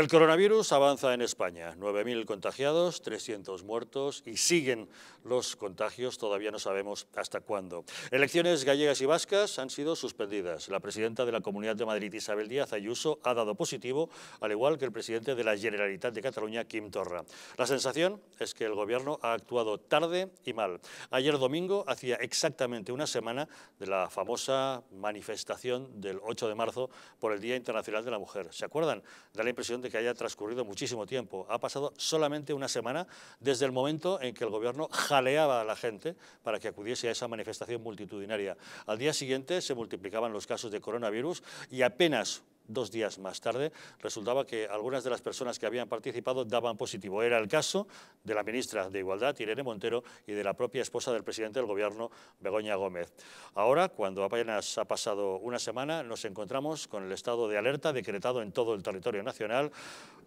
El coronavirus avanza en España. 9.000 contagiados, 300 muertos y siguen los contagios. Todavía no sabemos hasta cuándo. Elecciones gallegas y vascas han sido suspendidas. La presidenta de la Comunidad de Madrid, Isabel Díaz Ayuso, ha dado positivo, al igual que el presidente de la Generalitat de Cataluña, Quim Torra. La sensación es que el gobierno ha actuado tarde y mal. Ayer domingo hacía exactamente una semana de la famosa manifestación del 8 de marzo por el Día Internacional de la Mujer. ¿Se acuerdan? Da la impresión de que haya transcurrido muchísimo tiempo. Ha pasado solamente una semana desde el momento en que el gobierno jaleaba a la gente para que acudiese a esa manifestación multitudinaria. Al día siguiente se multiplicaban los casos de coronavirus y apenas dos días más tarde, resultaba que algunas de las personas que habían participado daban positivo. Era el caso de la ministra de Igualdad, Irene Montero, y de la propia esposa del presidente del Gobierno, Begoña Gómez. Ahora, cuando apenas ha pasado una semana, nos encontramos con el estado de alerta decretado en todo el territorio nacional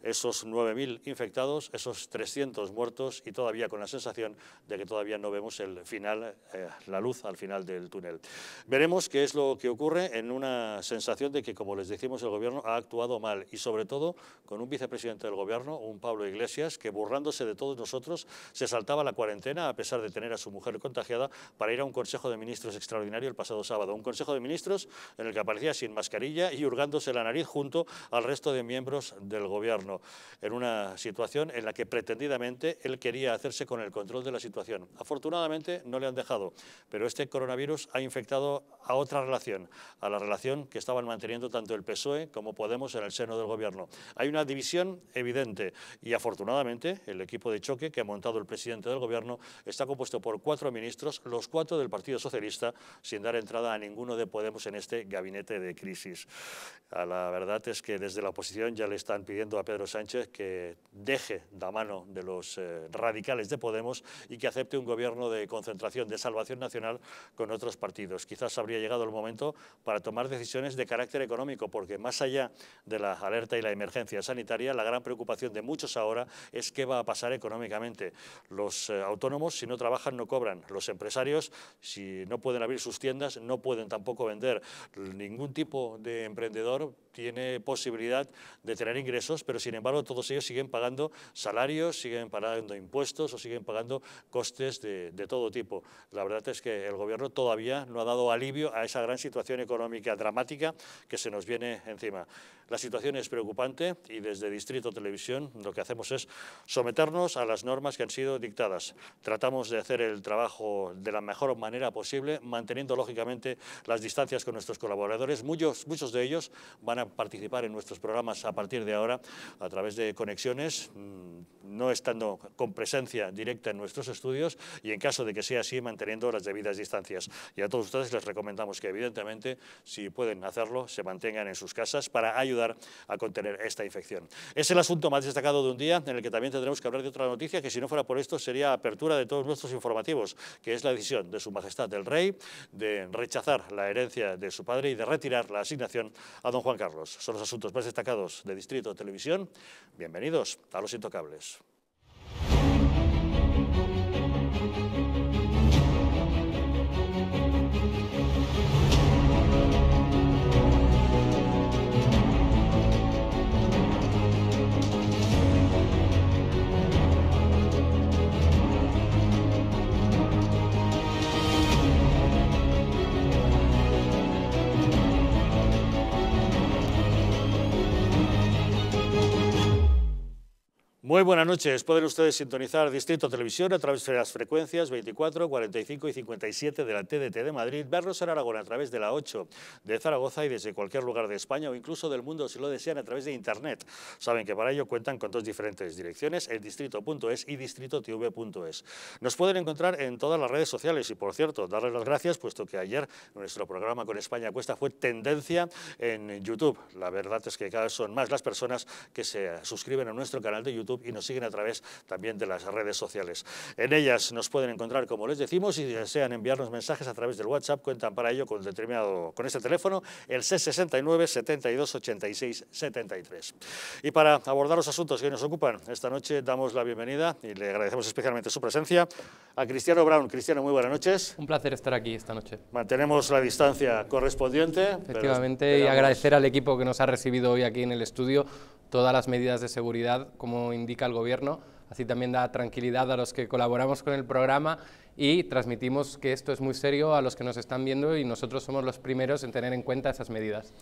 esos 9.000 infectados, esos 300 muertos y todavía con la sensación de que todavía no vemos el final, eh, la luz al final del túnel. Veremos qué es lo que ocurre en una sensación de que, como les decimos, el gobierno ha actuado mal y sobre todo con un vicepresidente del gobierno, un Pablo Iglesias, que burrándose de todos nosotros se saltaba la cuarentena a pesar de tener a su mujer contagiada para ir a un Consejo de Ministros extraordinario el pasado sábado. Un Consejo de Ministros en el que aparecía sin mascarilla y hurgándose la nariz junto al resto de miembros del gobierno en una situación en la que pretendidamente él quería hacerse con el control de la situación. Afortunadamente no le han dejado, pero este coronavirus ha infectado a otra relación, a la relación que estaban manteniendo tanto el PSOE como Podemos en el seno del gobierno. Hay una división evidente y afortunadamente el equipo de choque que ha montado el presidente del gobierno está compuesto por cuatro ministros, los cuatro del Partido Socialista, sin dar entrada a ninguno de Podemos en este gabinete de crisis. Ah, la verdad es que desde la oposición ya le están pidiendo a Pedro Sánchez que deje la mano de los eh, radicales de Podemos y que acepte un gobierno de concentración, de salvación nacional con otros partidos. Quizás habría llegado el momento para tomar decisiones de carácter económico, porque más allá de la alerta y la emergencia sanitaria, la gran preocupación de muchos ahora es qué va a pasar económicamente. Los eh, autónomos, si no trabajan, no cobran. Los empresarios, si no pueden abrir sus tiendas, no pueden tampoco vender. Ningún tipo de emprendedor tiene posibilidad de tener ingresos, pero si sin embargo, todos ellos siguen pagando salarios, siguen pagando impuestos o siguen pagando costes de, todo tipo. La verdad es que el Gobierno todavía no ha dado alivio a esa gran situación económica dramática que se nos viene encima. La situación es preocupante y desde Distrito Televisión lo que hacemos es someternos a las normas que han sido dictadas. Tratamos de hacer el trabajo de la mejor manera posible, manteniendo lógicamente las distancias con nuestros colaboradores. Muchos, muchos de ellos van a participar en nuestros programas a partir de ahora a través de conexiones, mm, no estando con presencia directa en nuestros estudios y en caso de que sea así, manteniendo las debidas distancias. Y a todos ustedes les recomendamos que evidentemente, si pueden hacerlo, se mantengan en sus casas para ayudar a contener esta infección. Es el asunto más destacado de un día en el que también tendremos que hablar de otra noticia que si no fuera por esto sería apertura de todos nuestros informativos, que es la decisión de su majestad del rey de rechazar la herencia de su padre y de retirar la asignación a don Juan Carlos. Son los asuntos más destacados de Distrito Televisión. Bienvenidos a Los Intocables. Muy buenas noches. Pueden ustedes sintonizar Distrito Televisión a través de las frecuencias 24, 45 y 57 de la TDT de Madrid, verlos en Aragón a través de la 8 de Zaragoza y desde cualquier lugar de España o incluso del mundo si lo desean a través de Internet. Saben que para ello cuentan con dos diferentes direcciones, el distrito.es y distritotv.es. Nos pueden encontrar en todas las redes sociales y, por cierto, darles las gracias puesto que ayer nuestro programa con España Cuesta fue tendencia en YouTube. La verdad es que cada vez son más las personas que se suscriben a nuestro canal de YouTube y nos siguen a través también de las redes sociales. En ellas nos pueden encontrar, como les decimos, y si desean enviarnos mensajes a través del WhatsApp, cuentan para ello con, determinado, con este teléfono, el 669 72 86 73. Y para abordar los asuntos que nos ocupan, esta noche damos la bienvenida y le agradecemos especialmente su presencia a Cristiano Brown. Cristiano, muy buenas noches. Un placer estar aquí esta noche. Mantenemos la distancia correspondiente. Efectivamente, y agradecer al equipo que nos ha recibido hoy aquí en el estudio todas las medidas de seguridad, como indica el Gobierno, Así también da tranquilidad a los que colaboramos con el programa y transmitimos que esto es muy serio a los que nos están viendo y nosotros somos los primeros en tener en cuenta esas medidas.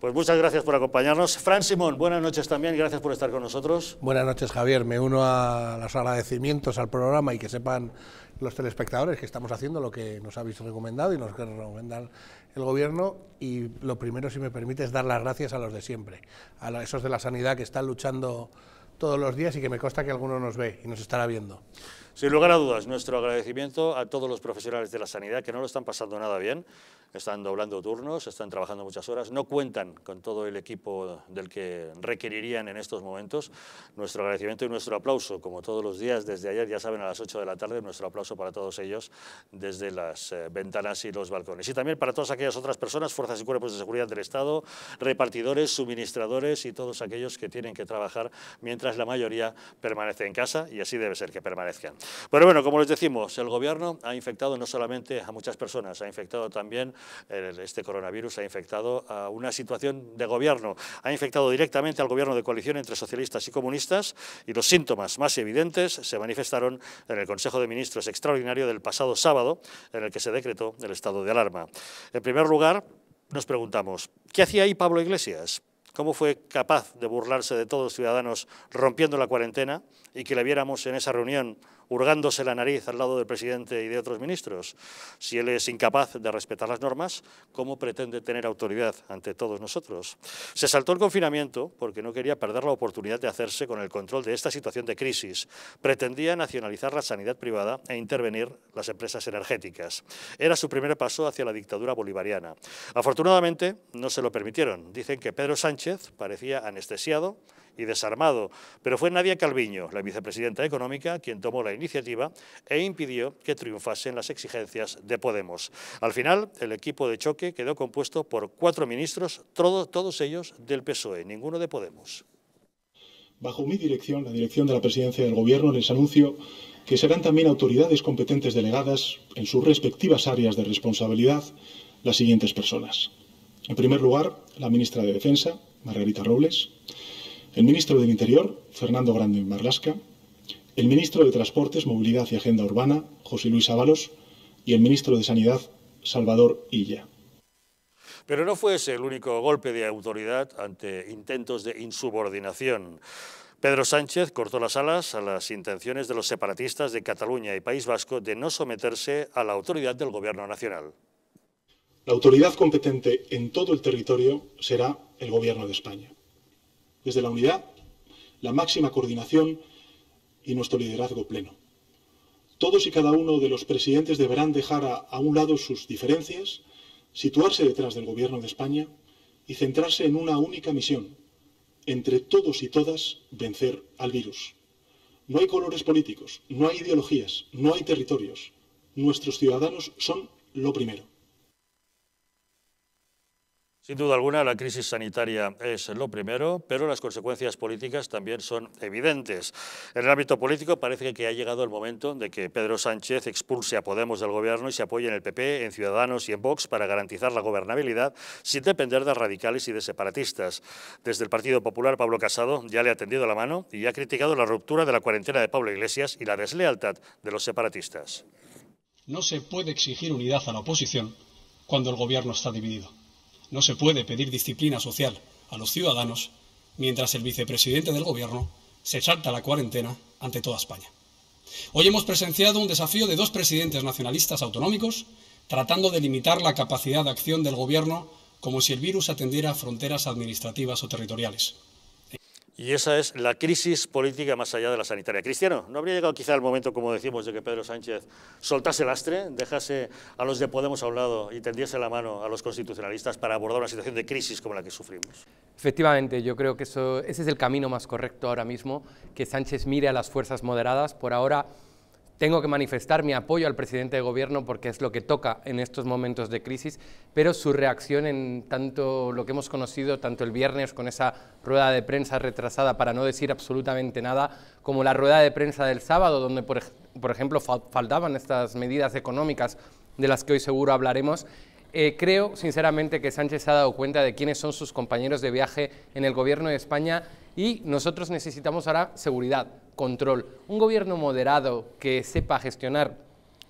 Pues muchas gracias por acompañarnos. Fran Simón, buenas noches también y gracias por estar con nosotros. Buenas noches, Javier. Me uno a los agradecimientos al programa y que sepan los telespectadores que estamos haciendo lo que nos habéis recomendado y nos recomendar el Gobierno y lo primero, si me permite, es dar las gracias a los de siempre, a esos de la sanidad que están luchando todos los días y que me consta que alguno nos ve y nos estará viendo. Sin lugar a dudas, nuestro agradecimiento a todos los profesionales de la sanidad que no lo están pasando nada bien están doblando turnos, están trabajando muchas horas, no cuentan con todo el equipo del que requerirían en estos momentos. Nuestro agradecimiento y nuestro aplauso, como todos los días desde ayer, ya saben, a las 8 de la tarde, nuestro aplauso para todos ellos desde las eh, ventanas y los balcones. Y también para todas aquellas otras personas, fuerzas y cuerpos de seguridad del Estado, repartidores, suministradores y todos aquellos que tienen que trabajar mientras la mayoría permanece en casa y así debe ser que permanezcan. Pero bueno, como les decimos, el Gobierno ha infectado no solamente a muchas personas, ha infectado también este coronavirus ha infectado a una situación de gobierno, ha infectado directamente al gobierno de coalición entre socialistas y comunistas y los síntomas más evidentes se manifestaron en el Consejo de Ministros extraordinario del pasado sábado, en el que se decretó el estado de alarma. En primer lugar, nos preguntamos, ¿qué hacía ahí Pablo Iglesias? cómo fue capaz de burlarse de todos los ciudadanos rompiendo la cuarentena y que le viéramos en esa reunión hurgándose la nariz al lado del presidente y de otros ministros? Si él es incapaz de respetar las normas, ¿cómo pretende tener autoridad ante todos nosotros? Se saltó el confinamiento porque no quería perder la oportunidad de hacerse con el control de esta situación de crisis. Pretendía nacionalizar la sanidad privada e intervenir las empresas energéticas. Era su primer paso hacia la dictadura bolivariana. Afortunadamente, no se lo permitieron. Dicen que Pedro Sánchez parecía anestesiado, y desarmado, pero fue Nadia Calviño, la vicepresidenta económica, quien tomó la iniciativa e impidió que triunfasen las exigencias de Podemos. Al final, el equipo de choque quedó compuesto por cuatro ministros, todos ellos del PSOE, ninguno de Podemos. Bajo mi dirección, la dirección de la presidencia del Gobierno, les anuncio que serán también autoridades competentes delegadas en sus respectivas áreas de responsabilidad las siguientes personas. En primer lugar, la ministra de Defensa, Margarita Robles el ministro del Interior, Fernando Grande Marlasca, el ministro de Transportes, Movilidad y Agenda Urbana, José Luis Ábalos, y el ministro de Sanidad, Salvador Illa. Pero no fue ese el único golpe de autoridad ante intentos de insubordinación. Pedro Sánchez cortó las alas a las intenciones de los separatistas de Cataluña y País Vasco de no someterse a la autoridad del Gobierno Nacional. La autoridad competente en todo el territorio será el Gobierno de España desde la unidad, la máxima coordinación y nuestro liderazgo pleno. Todos y cada uno de los presidentes deberán dejar a, un lado sus diferencias, situarse detrás del Gobierno de España y centrarse en una única misión, entre todos y todas vencer al virus. No hay colores políticos, no hay ideologías, no hay territorios. Nuestros ciudadanos son lo primero. Sin duda alguna, la crisis sanitaria es lo primero, pero las consecuencias políticas también son evidentes. En el ámbito político parece que ha llegado el momento de que Pedro Sánchez expulse a Podemos del gobierno y se apoye en el PP, en Ciudadanos y en Vox para garantizar la gobernabilidad sin depender de radicales y de separatistas. Desde el Partido Popular, Pablo Casado ya le ha tendido la mano y ha criticado la ruptura de la cuarentena de Pablo Iglesias y la deslealtad de los separatistas. No se puede exigir unidad a la oposición cuando el gobierno está dividido. No se puede pedir disciplina social a los ciudadanos mientras el vicepresidente del Gobierno se salta la cuarentena ante toda España. Hoy hemos presenciado un desafío de dos presidentes nacionalistas autonómicos tratando de limitar la capacidad de acción del Gobierno como si el virus atendiera fronteras administrativas o territoriales. Y esa es la crisis política más allá de la sanitaria. Cristiano, ¿no habría llegado quizá el momento, como decimos, de que Pedro Sánchez soltase el astre, dejase a los de Podemos a un lado y tendiese la mano a los constitucionalistas para abordar una situación de crisis como la que sufrimos? Efectivamente, yo creo que ese es el camino más correcto ahora mismo, que Sánchez mire a las fuerzas moderadas. Por ahora tengo que manifestar mi apoyo al presidente de gobierno porque es lo que toca en estos momentos de crisis, pero su reacción en tanto lo que hemos conocido, tanto el viernes con esa rueda de prensa retrasada para no decir absolutamente nada, como la rueda de prensa del sábado, donde por, ejemplo faltaban estas medidas económicas de las que hoy seguro hablaremos, eh, creo sinceramente que Sánchez ha dado cuenta de quiénes son sus compañeros de viaje en el gobierno de España y nosotros necesitamos ahora seguridad, control. Un gobierno moderado que sepa gestionar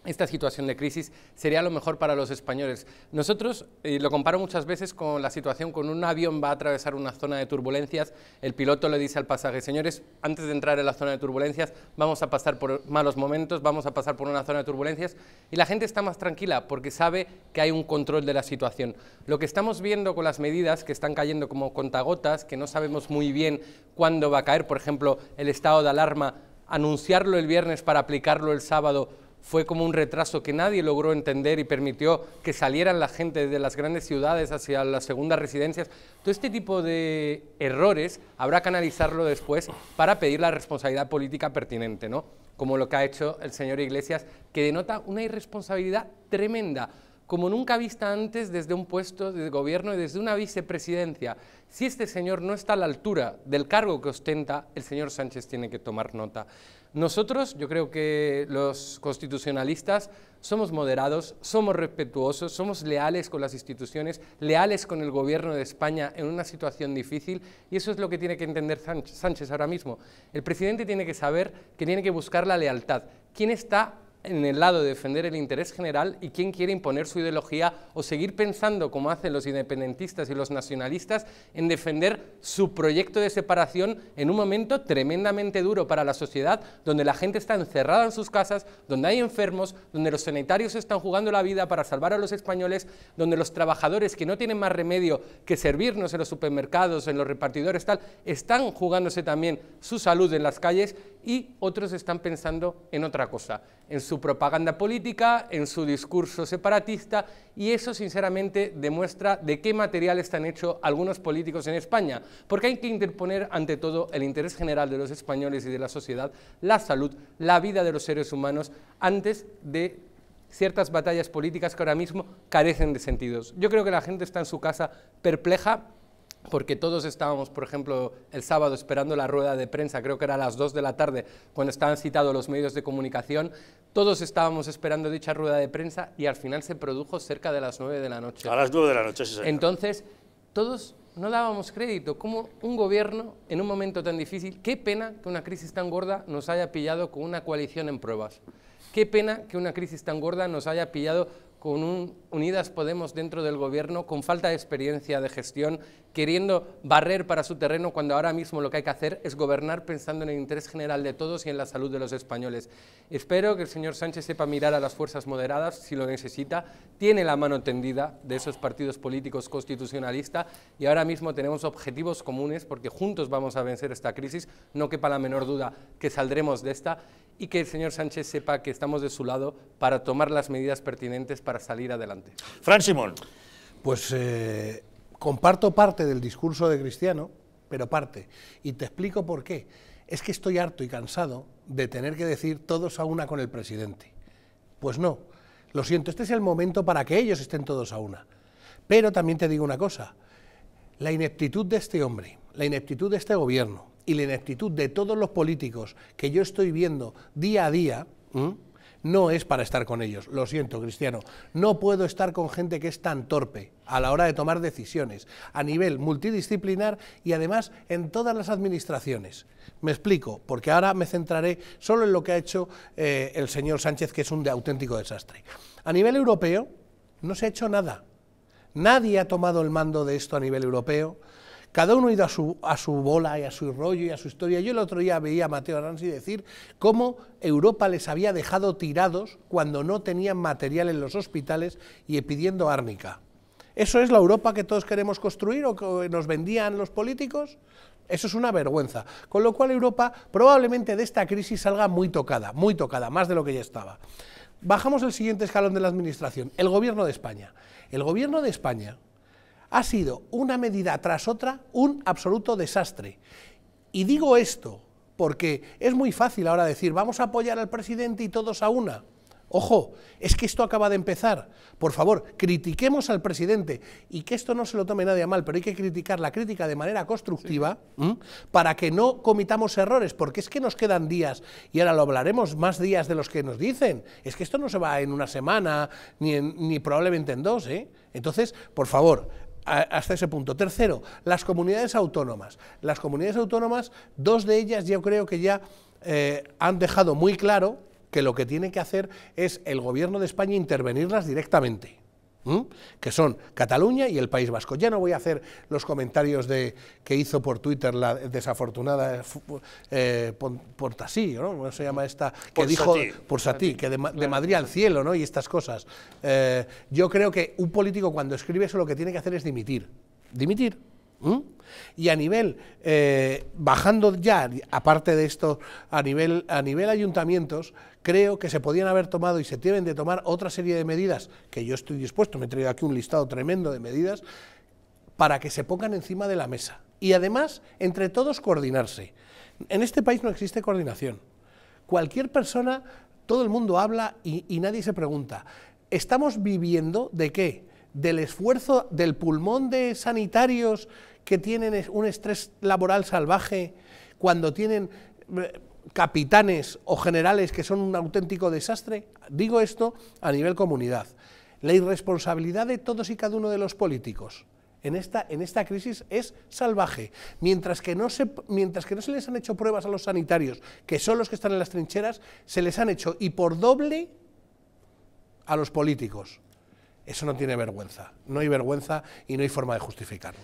esta situación de crisis sería lo mejor para los españoles. Nosotros, lo comparo muchas veces con la situación con un avión va a atravesar una zona de turbulencias, el piloto le dice al pasaje, señores, antes de entrar en la zona de turbulencias vamos a pasar por malos momentos, vamos a pasar por una zona de turbulencias, y la gente está más tranquila porque sabe que hay un control de la situación. Lo que estamos viendo con las medidas que están cayendo como contagotas, que no sabemos muy bien cuándo va a caer, por ejemplo, el estado de alarma, anunciarlo el viernes para aplicarlo el sábado, fue como un retraso que nadie logró entender y permitió que salieran la gente de las grandes ciudades hacia las segundas residencias. Todo este tipo de errores habrá que analizarlo después para pedir la responsabilidad política pertinente, ¿no? Como lo que ha hecho el señor Iglesias, que denota una irresponsabilidad tremenda, como nunca vista antes desde un puesto de gobierno y desde una vicepresidencia. Si este señor no está a la altura del cargo que ostenta, el señor Sánchez tiene que tomar nota. Nosotros, yo creo que los constitucionalistas, somos moderados, somos respetuosos, somos leales con las instituciones, leales con el gobierno de España en una situación difícil y eso es lo que tiene que entender Sánchez ahora mismo. El presidente tiene que saber que tiene que buscar la lealtad. ¿Quién está en el lado de defender el interés general y quién quiere imponer su ideología o seguir pensando, como hacen los independentistas y los nacionalistas, en defender su proyecto de separación en un momento tremendamente duro para la sociedad, donde la gente está encerrada en sus casas, donde hay enfermos, donde los sanitarios están jugando la vida para salvar a los españoles, donde los trabajadores que no tienen más remedio que servirnos en los supermercados, en los repartidores, tal, están jugándose también su salud en las calles y otros están pensando en otra cosa, en su propaganda política, en su discurso separatista y eso sinceramente demuestra de qué material están hechos algunos políticos en España, porque hay que interponer ante todo el interés general de los españoles y de la sociedad, la salud, la vida de los seres humanos antes de ciertas batallas políticas que ahora mismo carecen de sentidos. Yo creo que la gente está en su casa perpleja porque todos estábamos, por ejemplo, el sábado esperando la rueda de prensa, creo que era a las 2 de la tarde, cuando estaban citados los medios de comunicación, todos estábamos esperando dicha rueda de prensa y al final se produjo cerca de las 9 de la noche. A las 9 de la noche, sí. Entonces, todos no dábamos crédito, ¿Cómo un gobierno en un momento tan difícil, qué pena que una crisis tan gorda nos haya pillado con una coalición en pruebas. Qué pena que una crisis tan gorda nos haya pillado Unidas Podemos dentro del gobierno, con falta de experiencia de gestión, queriendo barrer para su terreno cuando ahora mismo lo que hay que hacer es gobernar pensando en el interés general de todos y en la salud de los españoles. Espero que el señor Sánchez sepa mirar a las fuerzas moderadas si lo necesita, tiene la mano tendida de esos partidos políticos constitucionalistas y ahora mismo tenemos objetivos comunes porque juntos vamos a vencer esta crisis, no quepa la menor duda que saldremos de esta y que el señor Sánchez sepa que estamos de su lado para tomar las medidas pertinentes para salir adelante. Fran Simón. Pues eh, comparto parte del discurso de Cristiano, pero parte. Y te explico por qué. Es que estoy harto y cansado de tener que decir todos a una con el presidente. Pues no. Lo siento, este es el momento para que ellos estén todos a una. Pero también te digo una cosa. La ineptitud de este hombre, la ineptitud de este gobierno, y la ineptitud de todos los políticos que yo estoy viendo día a día, no es para estar con ellos. Lo siento, Cristiano. No puedo estar con gente que es tan torpe a la hora de tomar decisiones, a nivel multidisciplinar y además en todas las administraciones. Me explico, porque ahora me centraré solo en lo que ha hecho eh, el señor Sánchez, que es un auténtico desastre. A nivel europeo no se ha hecho nada. Nadie ha tomado el mando de esto a nivel europeo. Cada uno ha ido a su, a su bola y a su rollo y a su historia. Yo el otro día veía a Mateo Aranzi decir cómo Europa les había dejado tirados cuando no tenían material en los hospitales y pidiendo árnica. ¿Eso es la Europa que todos queremos construir o que nos vendían los políticos? Eso es una vergüenza. Con lo cual Europa probablemente de esta crisis salga muy tocada, muy tocada, más de lo que ya estaba. Bajamos el siguiente escalón de la Administración, el Gobierno de España. El Gobierno de España ha sido una medida tras otra un absoluto desastre. Y digo esto porque es muy fácil ahora decir, vamos a apoyar al presidente y todos a una. Ojo, es que esto acaba de empezar. Por favor, critiquemos al presidente y que esto no se lo tome nadie a mal, pero hay que criticar la crítica de manera constructiva para que no comitamos errores, porque es que nos quedan días y ahora lo hablaremos más días de los que nos dicen. Es que esto no se va en una semana ni, ni probablemente en dos. ¿eh? Entonces, por favor, hasta ese punto. Tercero, las comunidades autónomas. Las comunidades autónomas, dos de ellas yo creo que ya eh, han dejado muy claro que lo que tiene que hacer es el gobierno de España intervenirlas directamente que son Cataluña y el País Vasco. Ya no voy a hacer los comentarios de, que hizo por Twitter la desafortunada eh, Portasí, ¿no? se llama esta? Que por dijo que de, Madrid al cielo, ¿no? Y estas cosas. Eh, yo creo que un político cuando escribe eso lo que tiene que hacer es dimitir. Dimitir. Y a nivel, eh, bajando ya, aparte de esto, a nivel, a nivel ayuntamientos, creo que se podían haber tomado y se tienen de tomar otra serie de medidas, que yo estoy dispuesto, me he traído aquí un listado tremendo de medidas, para que se pongan encima de la mesa. Y además, entre todos, coordinarse. En este país no existe coordinación. Cualquier persona, todo el mundo habla y, y nadie se pregunta. ¿Estamos viviendo de qué? del esfuerzo del pulmón de sanitarios que tienen un estrés laboral salvaje, cuando tienen eh, capitanes o generales que son un auténtico desastre? Digo esto a nivel comunidad. La irresponsabilidad de todos y cada uno de los políticos en esta, en esta crisis es salvaje. Mientras que, no se, mientras que no se les han hecho pruebas a los sanitarios, que son los que están en las trincheras, se les han hecho y por doble a los políticos. Eso no tiene vergüenza. No hay vergüenza y no hay forma de justificarlo.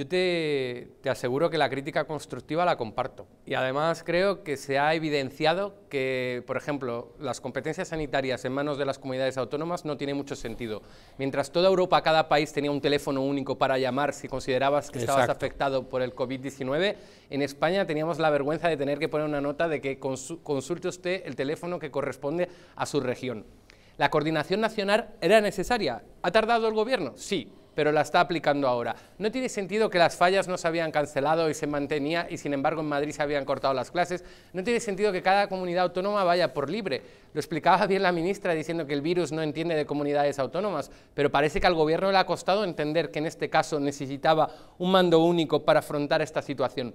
Yo te, te, aseguro que la crítica constructiva la comparto. Y además creo que se ha evidenciado que, por ejemplo, las competencias sanitarias en manos de las comunidades autónomas no tiene mucho sentido. Mientras toda Europa, cada país tenía un teléfono único para llamar si considerabas que estabas afectado por el COVID-19, en España teníamos la vergüenza de tener que poner una nota de que consulte usted el teléfono que corresponde a su región. La coordinación nacional era necesaria. ¿Ha tardado el gobierno? Sí pero la está aplicando ahora. No tiene sentido que las fallas no se habían cancelado y se mantenía y sin embargo en Madrid se habían cortado las clases. No tiene sentido que cada comunidad autónoma vaya por libre. Lo explicaba bien la ministra diciendo que el virus no entiende de comunidades autónomas, pero parece que al gobierno le ha costado entender que en este caso necesitaba un mando único para afrontar esta situación.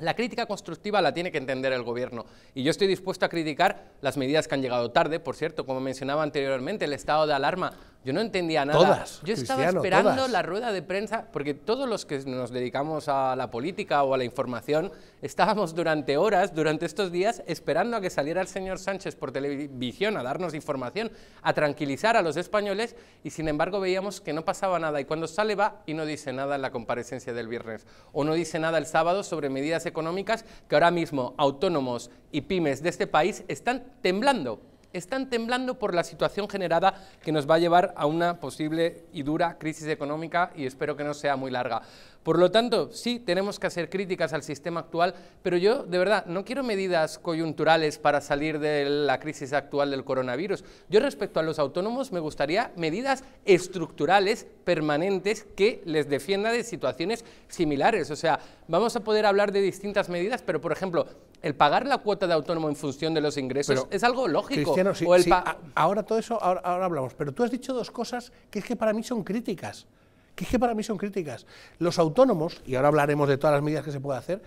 La crítica constructiva la tiene que entender el gobierno y yo estoy dispuesto a criticar las medidas que han llegado tarde, por cierto, como mencionaba anteriormente, el estado de alarma yo no entendía nada. Yo estaba esperando la rueda de prensa, porque todos los que nos dedicamos a la política o a la información, estábamos durante horas, durante estos días, esperando a que saliera el señor Sánchez por televisión a darnos información, a tranquilizar a los españoles, y sin embargo veíamos que no pasaba nada. Y cuando sale va y no dice nada en la comparecencia del viernes, o no dice nada el sábado sobre medidas económicas que ahora mismo autónomos y pymes de este país están temblando están temblando por la situación generada que nos va a llevar a una posible y dura crisis económica y espero que no sea muy larga. Por lo tanto, sí, tenemos que hacer críticas al sistema actual, pero yo, de verdad, no quiero medidas coyunturales para salir de la crisis actual del coronavirus. Yo respecto a los autónomos me gustaría medidas estructurales permanentes que les defienda de situaciones similares. O sea, vamos a poder hablar de distintas medidas, pero, por ejemplo, el pagar la cuota de autónomo en función de los ingresos es algo lógico. Cristiano, ahora todo eso, ahora, hablamos, pero tú has dicho dos cosas que es que para mí son críticas, que es que para mí son críticas. Los autónomos, y ahora hablaremos de todas las medidas que se puede hacer,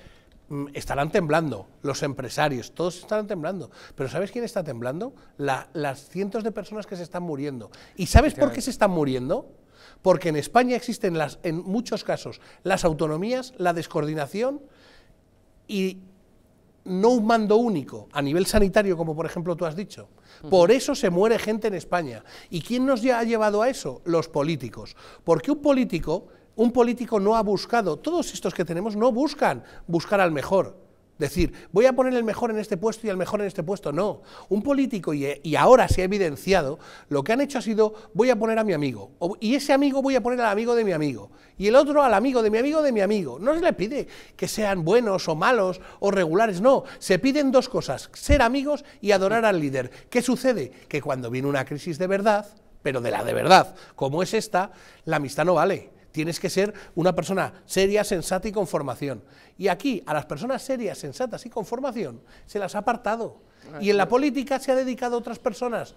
mm, estarán temblando, los empresarios, todos estarán temblando. Pero ¿sabes quién está temblando? las cientos de personas que se están muriendo. ¿Y sabes por qué se están muriendo? Porque en España existen las, en muchos casos las autonomías, la descoordinación y no un mando único a nivel sanitario, como por ejemplo tú has dicho. Por eso se muere gente en España. ¿Y quién nos ha llevado a eso? Los políticos. Porque un político, un político no ha buscado, todos estos que tenemos no buscan buscar al mejor Decir, voy a poner el mejor en este puesto y el mejor en este puesto. No. Un político, y, y, ahora se ha evidenciado, lo que han hecho ha sido, voy a poner a mi amigo. y ese amigo voy a poner al amigo de mi amigo. Y el otro al amigo de mi amigo de mi amigo. No se le pide que sean buenos o malos o regulares. No. Se piden dos cosas. Ser amigos y adorar al líder. ¿Qué sucede? Que cuando viene una crisis de verdad, pero de la de verdad, como es esta, la amistad no vale Tienes que ser una persona seria, sensata y con formación. Y aquí a las personas serias, sensatas y con formación se las ha apartado. Ah, y en la política se ha dedicado a otras personas.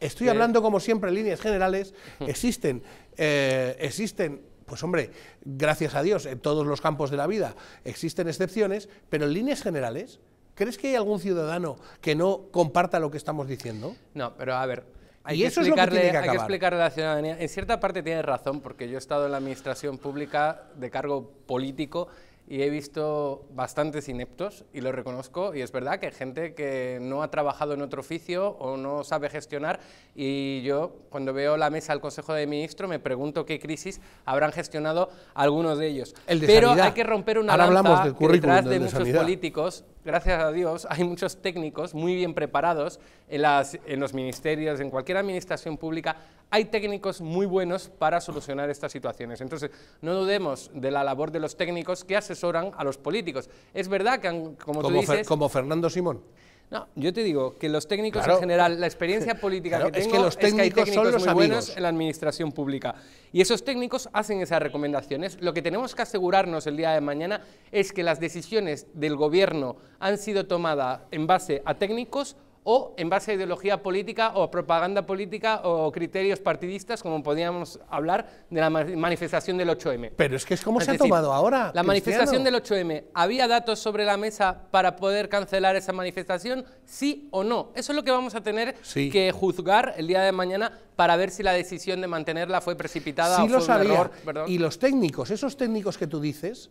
Estoy hablando, como siempre, en líneas generales. Existen, eh, existen pues hombre, gracias a Dios, en todos los campos de la vida existen excepciones, pero en líneas generales, ¿crees que hay algún ciudadano que no comparta lo que estamos diciendo? No, pero a ver, hay que eso explicarle a la ciudadanía. En cierta parte tiene razón, porque yo he estado en la administración pública de cargo político y he visto bastantes ineptos, y lo reconozco, y es verdad que hay gente que no ha trabajado en otro oficio o no sabe gestionar, y yo cuando veo la mesa del Consejo de Ministros me pregunto qué crisis habrán gestionado algunos de ellos. Pero hay que romper una Ahora lanza hablamos detrás de, muchos políticos gracias a Dios, hay muchos técnicos muy bien preparados en, los ministerios, en cualquier administración pública, hay técnicos muy buenos para solucionar estas situaciones. Entonces, no dudemos de la labor de los técnicos que asesoran a los políticos. Es verdad que, han, como, tú dices... como Fernando Simón. No, yo te digo que los técnicos en general, la experiencia política que tengo es que, los técnicos hay técnicos son los muy buenos en la administración pública. Y esos técnicos hacen esas recomendaciones. Lo que tenemos que asegurarnos el día de mañana es que las decisiones del gobierno han sido tomadas en base a técnicos o en base a ideología política o propaganda política o criterios partidistas, como podríamos hablar de la manifestación del 8M. Pero es que es como se ha tomado ahora. La manifestación del 8M, ¿había datos sobre la mesa para poder cancelar esa manifestación? Sí o no. Eso es lo que vamos a tener que juzgar el día de mañana para ver si la decisión de mantenerla fue precipitada o fue un error. Y los técnicos, esos técnicos que tú dices,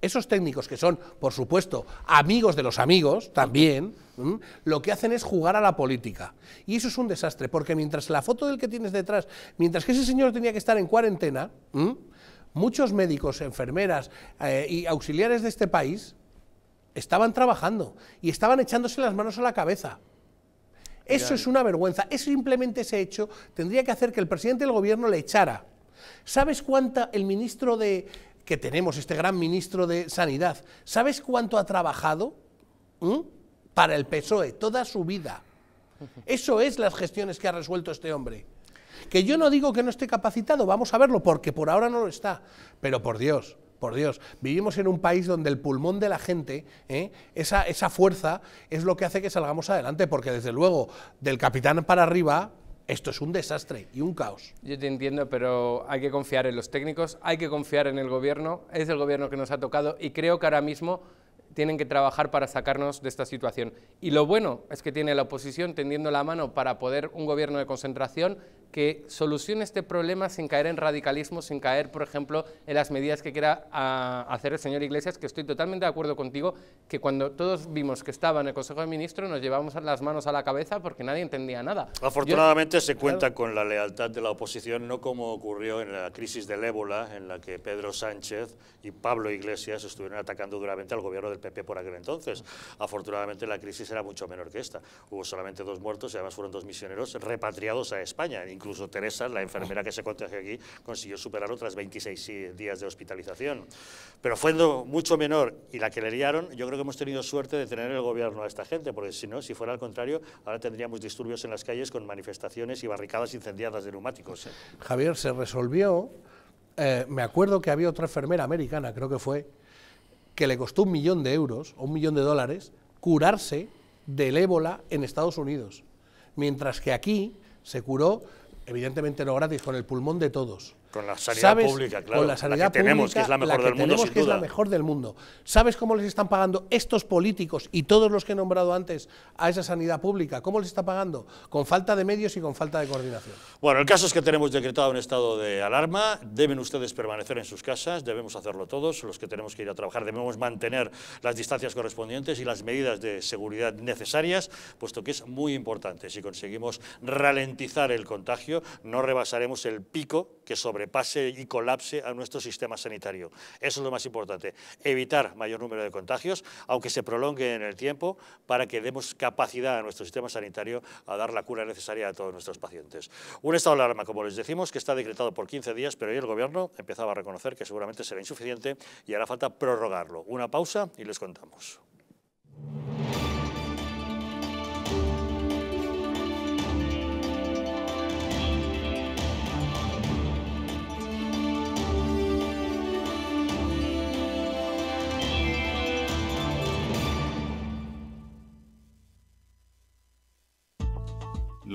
esos técnicos que son, por supuesto, amigos de los amigos también, lo que hacen es jugar a la política. Y eso es un desastre, porque mientras la foto del que tienes detrás, mientras que ese señor tenía que estar en cuarentena, muchos médicos, enfermeras eh, y auxiliares de este país estaban trabajando y estaban echándose las manos a la cabeza. Eso es una vergüenza. Eso simplemente ese hecho tendría que hacer que el presidente del gobierno le echara. ¿Sabes cuánta el ministro de que tenemos, este gran ministro de Sanidad, ¿sabes cuánto ha trabajado para el PSOE toda su vida? Eso es las gestiones que ha resuelto este hombre. Que yo no digo que no esté capacitado, vamos a verlo, porque por ahora no lo está. Pero por Dios, por Dios, vivimos en un país donde el pulmón de la gente, ¿eh? esa, esa fuerza, es lo que hace que salgamos adelante, porque desde luego, del capitán para arriba, esto es un desastre y un caos. Yo te entiendo, pero hay que confiar en los técnicos, hay que confiar en el gobierno, es el gobierno que nos ha tocado y creo que ahora mismo tienen que trabajar para sacarnos de esta situación. Y lo bueno es que tiene la oposición tendiendo la mano para poder un gobierno de concentración que solucione este problema sin caer en radicalismo, sin caer, por ejemplo, en las medidas que quiera ah, hacer el señor Iglesias, que estoy totalmente de acuerdo contigo, que cuando todos vimos que estaba en el Consejo de Ministros nos llevamos las manos a la cabeza porque nadie entendía nada. Afortunadamente se cuenta con la lealtad de la oposición, no como ocurrió en la crisis del ébola, en la que Pedro Sánchez y Pablo Iglesias estuvieron atacando duramente al gobierno PP por aquel entonces. Afortunadamente la crisis era mucho menor que esta. Hubo solamente dos muertos y además fueron dos misioneros repatriados a España. Incluso Teresa, la enfermera que se contagió aquí, consiguió superar otras 26 días de hospitalización. Pero fue mucho menor y la que le liaron, yo creo que hemos tenido suerte de tener el gobierno a esta gente, porque si no, si fuera al contrario, ahora tendríamos disturbios en las calles con manifestaciones y barricadas incendiadas de neumáticos. Javier, se resolvió, eh, me acuerdo que había otra enfermera americana, creo que fue, que le costó un millón de euros o un millón de dólares curarse del ébola en Estados Unidos, mientras que aquí se curó, evidentemente no gratis, con el pulmón de todos, con la sanidad pública, claro. Con la que tenemos, que es la mejor del mundo, sin que es la mejor del mundo. ¿Sabes cómo les están pagando estos políticos y todos los que he nombrado antes a esa sanidad pública? ¿Cómo les está pagando? Con falta de medios y con falta de coordinación. Bueno, el caso es que tenemos decretado un estado de alarma. Deben ustedes permanecer en sus casas, debemos hacerlo todos. Los que tenemos que ir a trabajar debemos mantener las distancias correspondientes y las medidas de seguridad necesarias, puesto que es muy importante. Si conseguimos ralentizar el contagio, no rebasaremos el pico que sobrepase y colapse a nuestro sistema sanitario. Eso es lo más importante, evitar mayor número de contagios, aunque se prolongue en el tiempo, para que demos capacidad a nuestro sistema sanitario a dar la cura necesaria a todos nuestros pacientes. Un estado de alarma, como les decimos, que está decretado por 15 días, pero hoy el Gobierno empezaba a reconocer que seguramente será insuficiente y hará falta prorrogarlo. Una pausa y les contamos.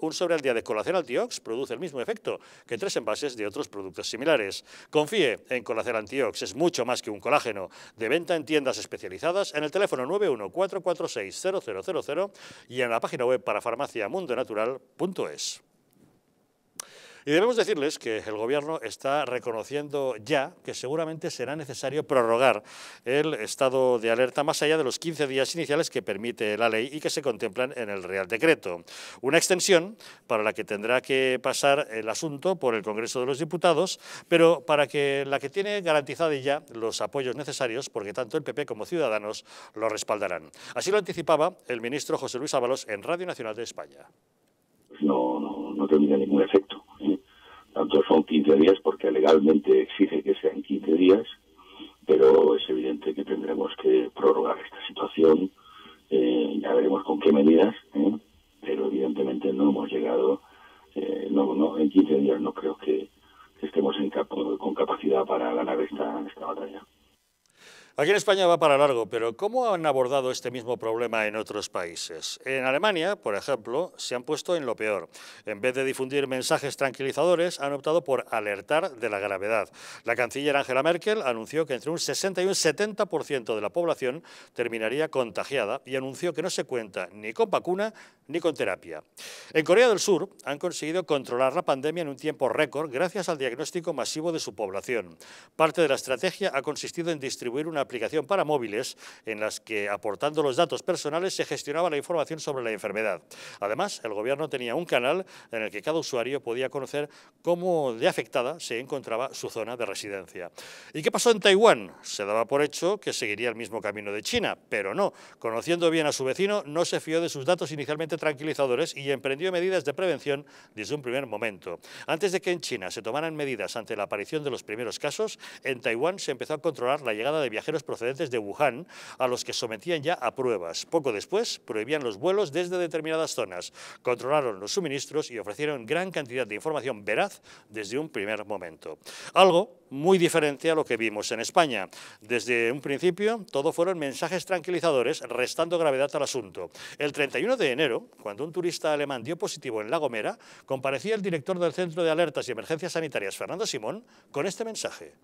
un sobre al día de colación Antiox produce el mismo efecto que tres envases de otros productos similares. Confíe en colación Antiox, es mucho más que un colágeno. De venta en tiendas especializadas, en el teléfono 914460000 y en la página web para parafarmaciamundonatural.es. Y debemos decirles que el Gobierno está reconociendo ya que seguramente será necesario prorrogar el estado de alerta más allá de los 15 días iniciales que permite la ley y que se contemplan en el Real Decreto. Una extensión para la que tendrá que pasar el asunto por el Congreso de los Diputados, pero para que la que tiene garantizada ya los apoyos necesarios, porque tanto el PP como Ciudadanos lo respaldarán. Así lo anticipaba el ministro José Luis Ábalos en Radio Nacional de España. No, no, no tendría ningún efecto tanto son 15 días porque legalmente exige que sean 15 días, pero es evidente que tendremos que prorrogar esta situación, eh, ya veremos con qué medidas, ¿eh? pero evidentemente no hemos llegado, eh, no, no, en 15 días no creo que estemos en con capacidad para ganar esta, esta batalla. Aquí en España va para largo, pero ¿cómo han abordado este mismo problema en otros países? En Alemania, por ejemplo, se han puesto en lo peor. En vez de difundir mensajes tranquilizadores, han optado por alertar de la gravedad. La canciller Angela Merkel anunció que entre un 60 y un 70% de la población terminaría contagiada y anunció que no se cuenta ni con vacuna ni con terapia. En Corea del Sur han conseguido controlar la pandemia en un tiempo récord gracias al diagnóstico masivo de su población. Parte de la estrategia ha consistido en distribuir una aplicación para móviles en las que, aportando los datos personales, se gestionaba la información sobre la enfermedad. Además, el gobierno tenía un canal en el que cada usuario podía conocer cómo de afectada se encontraba su zona de residencia. ¿Y qué pasó en Taiwán? Se daba por hecho que seguiría el mismo camino de China, pero no. Conociendo bien a su vecino, no se fió de sus datos inicialmente tranquilizadores y emprendió medidas de prevención desde un primer momento. Antes de que en China se tomaran medidas ante la aparición de los primeros casos, en Taiwán se empezó a controlar la llegada de viajeros procedentes de Wuhan, a los que sometían ya a pruebas. Poco después, prohibían los vuelos desde determinadas zonas, controlaron los suministros y ofrecieron gran cantidad de información veraz desde un primer momento. Algo muy diferente a lo que vimos en España. Desde un principio, todo fueron mensajes tranquilizadores, restando gravedad al asunto. El 31 de enero, cuando un turista alemán dio positivo en La Gomera, comparecía el director del Centro de Alertas y Emergencias Sanitarias, Fernando Simón, con este mensaje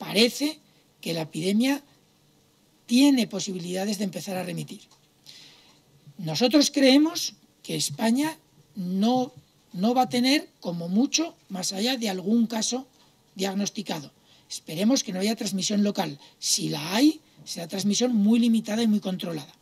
parece que la epidemia tiene posibilidades de empezar a remitir. Nosotros creemos que España no, no va a tener como mucho más allá de algún caso diagnosticado. Esperemos que no haya transmisión local. Si la hay, será transmisión muy limitada y muy controlada.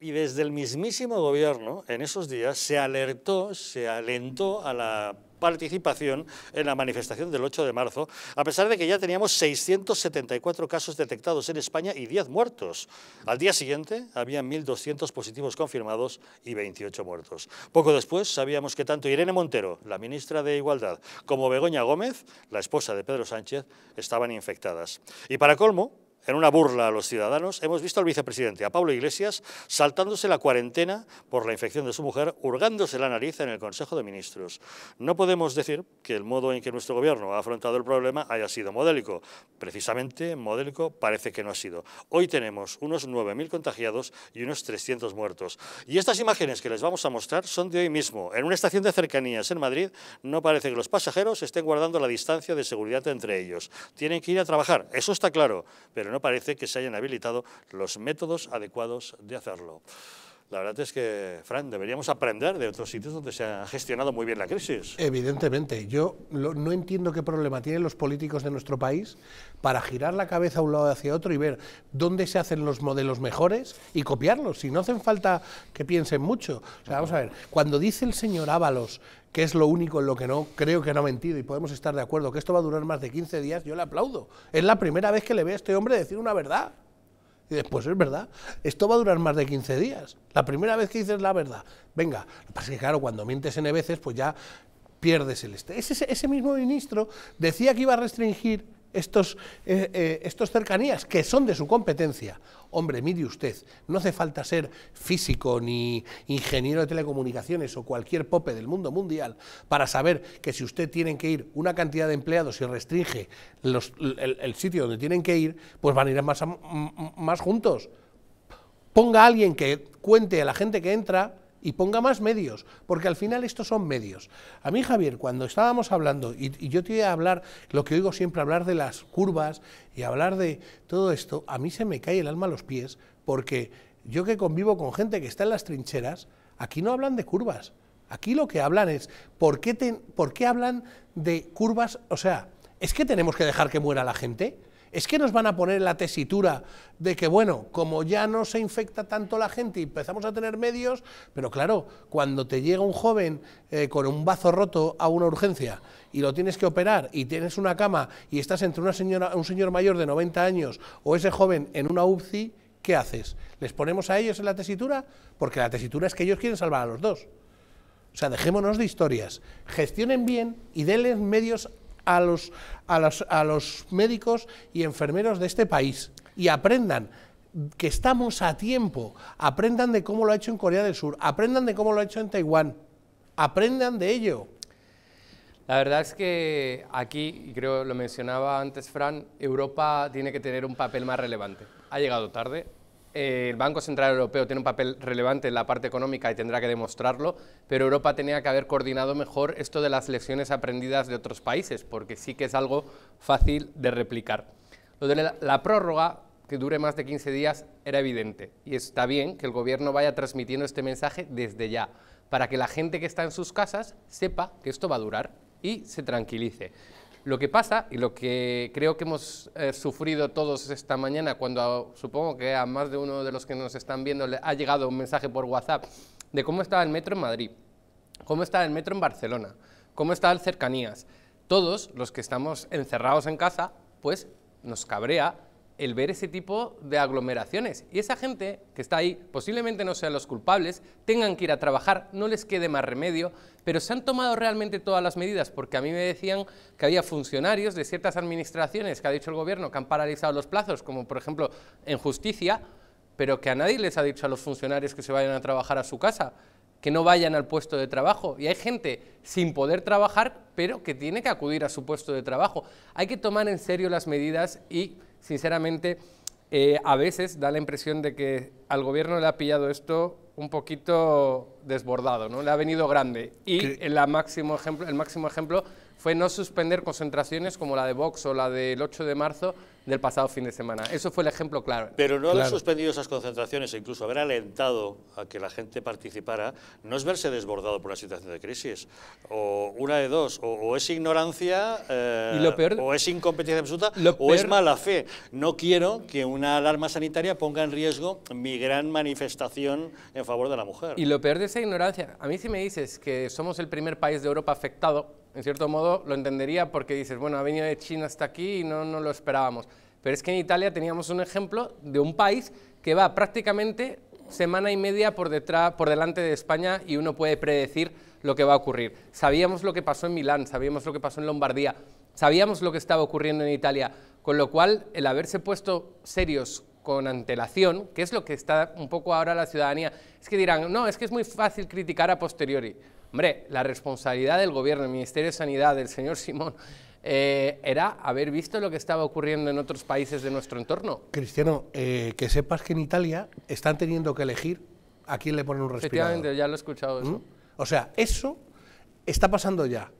Y desde el mismísimo gobierno, en esos días, se alertó, se alentó a la participación en la manifestación del 8 de marzo, a pesar de que ya teníamos 674 casos detectados en España y 10 muertos. Al día siguiente había 1.200 positivos confirmados y 28 muertos. Poco después sabíamos que tanto Irene Montero, la ministra de Igualdad, como Begoña Gómez, la esposa de Pedro Sánchez, estaban infectadas. Y para colmo, en una burla a los ciudadanos, hemos visto al vicepresidente, a Pablo Iglesias, saltándose la cuarentena por la infección de su mujer, hurgándose la nariz en el Consejo de Ministros. No podemos decir que el modo en que nuestro gobierno ha afrontado el problema haya sido modélico. Precisamente, modélico parece que no ha sido. Hoy tenemos unos 9.000 contagiados y unos 300 muertos. Y estas imágenes que les vamos a mostrar son de hoy mismo. En una estación de cercanías en Madrid no parece que los pasajeros estén guardando la distancia de seguridad entre ellos. Tienen que ir a trabajar, eso está claro, pero no parece que se hayan habilitado los métodos adecuados de hacerlo. La verdad es que, Fran, deberíamos aprender de otros sitios donde se ha gestionado muy bien la crisis. Evidentemente. Yo no entiendo qué problema tienen los políticos de nuestro país para girar la cabeza a un lado hacia otro y ver dónde se hacen los modelos mejores y copiarlos. Si no hacen falta que piensen mucho. vamos a ver, cuando dice el señor Ábalos que es lo único en lo que no creo que no ha mentido y podemos estar de acuerdo que esto va a durar más de 15 días, yo le aplaudo. Es la primera vez que le veo a este hombre decir una verdad. Y después es verdad, esto va a durar más de 15 días. La primera vez que dices la verdad, venga, lo que pasa es que claro, cuando mientes N veces, pues ya pierdes el este. Ese, ese mismo ministro decía que iba a restringir estos, eh, eh, estos cercanías que son de su competencia. Hombre, mire usted, no hace falta ser físico ni ingeniero de telecomunicaciones o cualquier pope del mundo mundial para saber que si usted tiene que ir una cantidad de empleados y restringe el, sitio donde tienen que ir, pues van a ir más, más juntos. Ponga a alguien que cuente a la gente que entra y ponga más medios, porque al final estos son medios. A mí, Javier, cuando estábamos hablando, y, yo te voy a hablar, lo que oigo siempre, hablar de las curvas y hablar de todo esto, a mí se me cae el alma a los pies, porque yo que convivo con gente que está en las trincheras, aquí no hablan de curvas. Aquí lo que hablan es, ¿por qué, por qué hablan de curvas? O sea, ¿es que tenemos que dejar que muera la gente? Es que nos van a poner la tesitura de que, bueno, como ya no se infecta tanto la gente y empezamos a tener medios, pero claro, cuando te llega un joven eh, con un bazo roto a una urgencia y lo tienes que operar y tienes una cama y estás entre una señora, un señor mayor de 90 años o ese joven en una UCI, ¿qué haces? ¿Les ponemos a ellos en la tesitura? Porque la tesitura es que ellos quieren salvar a los dos. O sea, dejémonos de historias. Gestionen bien y denles medios a los, médicos y enfermeros de este país y aprendan que estamos a tiempo, aprendan de cómo lo ha hecho en Corea del Sur, aprendan de cómo lo ha hecho en Taiwán, aprendan de ello. La verdad es que aquí, creo lo mencionaba antes Fran, Europa tiene que tener un papel más relevante. Ha llegado tarde, el Banco Central Europeo tiene un papel relevante en la parte económica y tendrá que demostrarlo, pero Europa tenía que haber coordinado mejor esto de las lecciones aprendidas de otros países, porque sí que es algo fácil de replicar. Lo de la, prórroga, que dure más de 15 días, era evidente, y está bien que el Gobierno vaya transmitiendo este mensaje desde ya, para que la gente que está en sus casas sepa que esto va a durar y se tranquilice. Lo que pasa y lo que creo que hemos eh, sufrido todos esta mañana, cuando supongo que a más de uno de los que nos están viendo le ha llegado un mensaje por WhatsApp de cómo estaba el metro en Madrid, cómo estaba el metro en Barcelona, cómo está el cercanías. Todos los que estamos encerrados en casa, pues nos cabrea el ver ese tipo de aglomeraciones. Y esa gente que está ahí, posiblemente no sean los culpables, tengan que ir a trabajar, no les quede más remedio, pero se han tomado realmente todas las medidas, porque a mí me decían que había funcionarios de ciertas administraciones que ha dicho el gobierno que han paralizado los plazos, como por ejemplo en justicia, pero que a nadie les ha dicho a los funcionarios que se vayan a trabajar a su casa que no vayan al puesto de trabajo. Y hay gente sin poder trabajar, pero que tiene que acudir a su puesto de trabajo. Hay que tomar en serio las medidas y sinceramente, eh, a veces da la impresión de que al gobierno le ha pillado esto un poquito desbordado, ¿no? Le ha venido grande. Y el máximo, ejemplo, el máximo ejemplo fue no suspender concentraciones como la de Vox o la del 8 de marzo, del pasado fin de semana. Eso fue el ejemplo claro. Pero no haber suspendido esas concentraciones e incluso haber alentado a que la gente participara no es verse desbordado por una situación de crisis. O una de dos, o, es ignorancia, eh, o es incompetencia absoluta, o es mala fe. No quiero que una alarma sanitaria ponga en riesgo mi gran manifestación en favor de la mujer. Y lo peor de esa ignorancia, a mí si me dices que somos el primer país de Europa afectado, en cierto modo lo entendería porque dices, bueno, ha venido de China hasta aquí y no, no lo esperábamos. Pero es que en Italia teníamos un ejemplo de un país que va prácticamente semana y media por, detrás, por delante de España y uno puede predecir lo que va a ocurrir. Sabíamos lo que pasó en Milán, sabíamos lo que pasó en Lombardía, sabíamos lo que estaba ocurriendo en Italia, con lo cual el haberse puesto serios con antelación, que es lo que está un poco ahora la ciudadanía, es que dirán, no, es que es muy fácil criticar a posteriori. Hombre, la responsabilidad del gobierno, del Ministerio de Sanidad, del señor Simón, eh, era haber visto lo que estaba ocurriendo en otros países de nuestro entorno. Cristiano, eh, que sepas que en Italia están teniendo que elegir a quién le ponen un respirador. Efectivamente, ya lo he escuchado eso. ¿Mm? O sea, eso está pasando ya.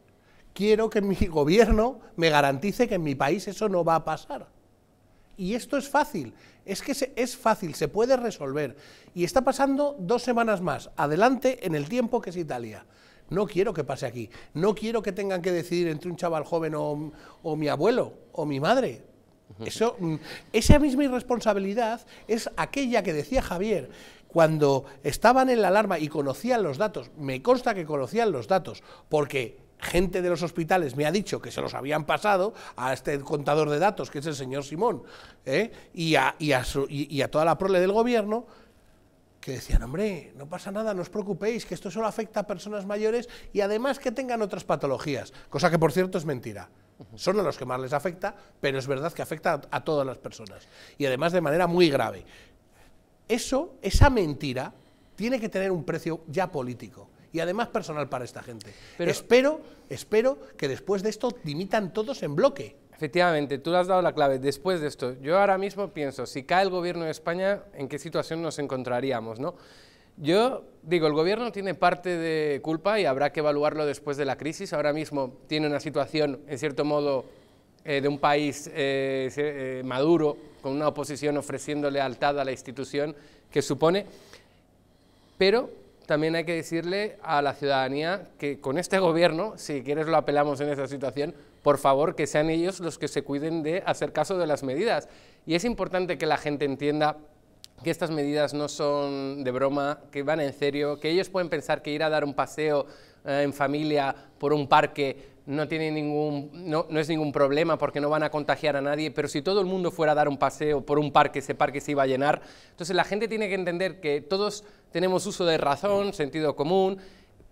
Quiero que mi gobierno me garantice que en mi país eso no va a pasar. Y esto es fácil, es que es fácil, se puede resolver. Y está pasando dos semanas más, adelante en el tiempo que es Italia. No quiero que pase aquí. No quiero que tengan que decidir entre un chaval joven o, mi abuelo o mi madre. Eso, mm, esa misma irresponsabilidad es aquella que decía Javier cuando estaban en la alarma y conocían los datos. Me consta que conocían los datos porque gente de los hospitales me ha dicho que se los habían pasado a este contador de datos, que es el señor Simón, ¿eh? y, a, y a toda la prole del gobierno, que decían, hombre, no pasa nada, no os preocupéis, que esto solo afecta a personas mayores y además que tengan otras patologías, cosa que por cierto es mentira. Son a los que más les afecta, pero es verdad que afecta a, todas las personas y además de manera muy grave. Eso, esa mentira, tiene que tener un precio ya político y además personal para esta gente. espero, espero que después de esto dimitan todos en bloque. Efectivamente, tú has dado la clave después de esto. Yo ahora mismo pienso, si cae el gobierno de España, ¿en qué situación nos encontraríamos? ¿no? Yo digo, el gobierno tiene parte de culpa y habrá que evaluarlo después de la crisis. Ahora mismo tiene una situación, en cierto modo, eh, de un país eh, eh, maduro, con una oposición ofreciendo lealtad a la institución que supone. Pero también hay que decirle a la ciudadanía que con este gobierno, si quieres lo apelamos en esa situación, por favor, que sean ellos los que se cuiden de hacer caso de las medidas. Y es importante que la gente entienda que estas medidas no son de broma, que van en serio, que ellos pueden pensar que ir a dar un paseo eh, en familia por un parque no, tiene ningún, no, es ningún problema porque no van a contagiar a nadie, pero si todo el mundo fuera a dar un paseo por un parque, ese parque se iba a llenar. Entonces la gente tiene que entender que todos tenemos uso de razón, sentido común,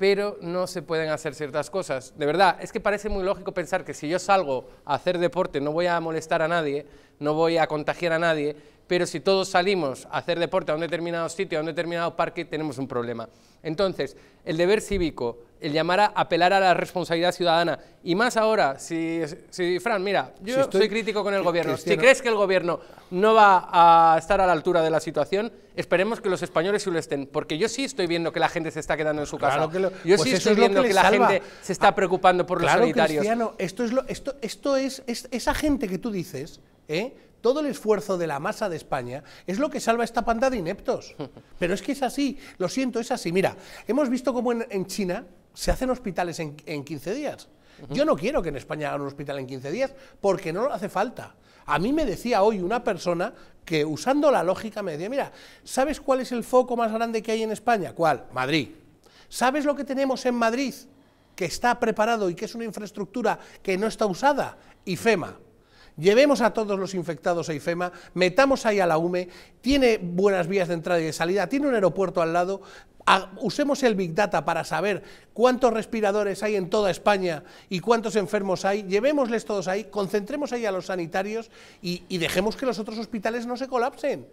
pero no se pueden hacer ciertas cosas. De verdad, es que parece muy lógico pensar que si yo salgo a hacer deporte no voy a molestar a nadie, no voy a contagiar a nadie, pero si todos salimos a hacer deporte a un determinado sitio, a un determinado parque, tenemos un problema. Entonces, el deber cívico, el llamar a apelar a la responsabilidad ciudadana, y más ahora, si, si Fran, mira, yo estoy, soy crítico con el gobierno, si crees que el gobierno no va a estar a la altura de la situación, esperemos que los españoles sí lo estén, porque yo sí estoy viendo que la gente se está quedando en su casa, yo pues sí estoy viendo que, la gente se está ah, preocupando por claro, los sanitarios. esto es, lo, esto, esto es esa gente que tú dices, ¿eh? todo el esfuerzo de la masa de España es lo que salva esta panda de ineptos. Pero es que es así, lo siento, es así. Mira, hemos visto cómo en, China se hacen hospitales en, 15 días. Yo no quiero que en España hagan un hospital en 15 días porque no lo hace falta. A mí me decía hoy una persona que usando la lógica me decía, mira, ¿sabes cuál es el foco más grande que hay en España? ¿Cuál? Madrid. ¿Sabes lo que tenemos en Madrid? Que está preparado y que es una infraestructura que no está usada. IFEMA llevemos a todos los infectados a IFEMA, metamos ahí a la UME, tiene buenas vías de entrada y de salida, tiene un aeropuerto al lado, usemos el Big Data para saber cuántos respiradores hay en toda España y cuántos enfermos hay, llevémosles todos ahí, concentremos ahí a los sanitarios y, dejemos que los otros hospitales no se colapsen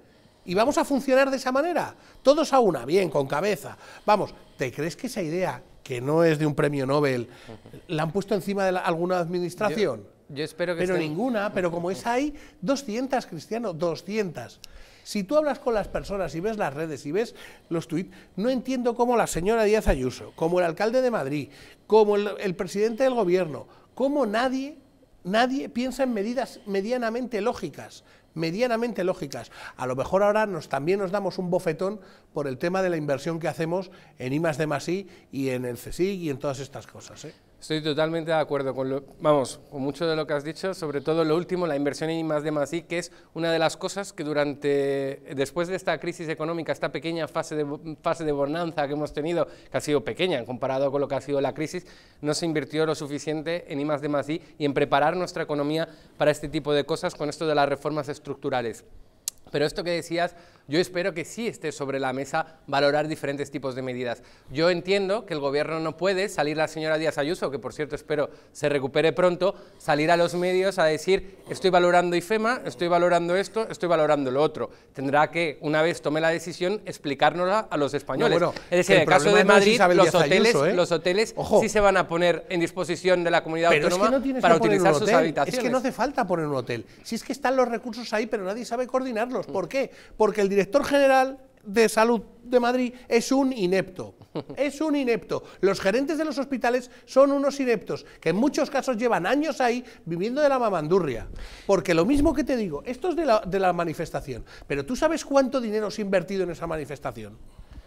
y vamos a funcionar de esa manera, todos a una, bien, con cabeza. Vamos, ¿te crees que esa idea, que no es de un premio Nobel, la han puesto encima de alguna administración? Yo espero que pero ninguna, pero como es ahí, 200, Cristiano, 200. Si tú hablas con las personas y ves las redes y ves los tuits, no entiendo cómo la señora Díaz Ayuso, como el alcalde de Madrid, como el, presidente del gobierno, cómo nadie, nadie piensa en medidas medianamente lógicas, medianamente lógicas. A lo mejor ahora nos, también nos damos un bofetón por el tema de la inversión que hacemos en I y en el CSIC y en todas estas cosas. ¿eh? Estoy totalmente de acuerdo con lo, vamos, con mucho de lo que has dicho, sobre todo lo último, la inversión en I+, de I, que es una de las cosas que durante, después de esta crisis económica, esta pequeña fase de, fase de bonanza que hemos tenido, que ha sido pequeña comparado con lo que ha sido la crisis, no se invirtió lo suficiente en I D+, I y en preparar nuestra economía para este tipo de cosas con esto de las reformas estructurales. Pero esto que decías yo espero que sí esté sobre la mesa valorar diferentes tipos de medidas. Yo entiendo que el gobierno no puede salir la señora Díaz Ayuso, que por cierto espero se recupere pronto, salir a los medios a decir estoy valorando IFEMA, estoy valorando esto, estoy valorando lo otro. Tendrá que, una vez tome la decisión, explicárnosla a los españoles. es en el, caso de Madrid, ¿eh? los, hoteles, los hoteles sí se van a poner en disposición de la comunidad autónoma para utilizar sus habitaciones. Es que no hace falta poner un hotel. Si es que están los recursos ahí, pero nadie sabe coordinarlos. ¿Por qué? Porque el director general de salud de Madrid es un inepto. Es un inepto. Los gerentes de los hospitales son unos ineptos que en muchos casos llevan años ahí viviendo de la mamandurria. Porque lo mismo que te digo, esto es de la, manifestación, pero tú sabes cuánto dinero se ha invertido en esa manifestación.